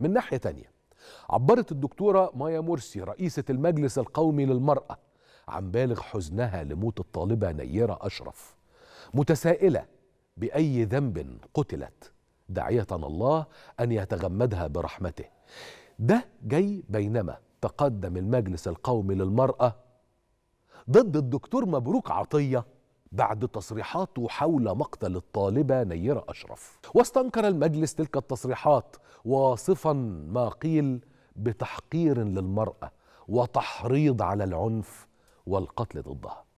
من ناحية تانية عبرت الدكتورة مايا مرسي رئيسة المجلس القومي للمرأة عن بالغ حزنها لموت الطالبة نيرة أشرف متسائلة بأي ذنب قتلت داعية الله أن يتغمدها برحمته ده جاي بينما تقدم المجلس القومي للمرأة ضد الدكتور مبروك عطية بعد تصريحاته حول مقتل الطالبة نيرة أشرف واستنكر المجلس تلك التصريحات واصفا ما قيل بتحقير للمرأة وتحريض على العنف والقتل ضدها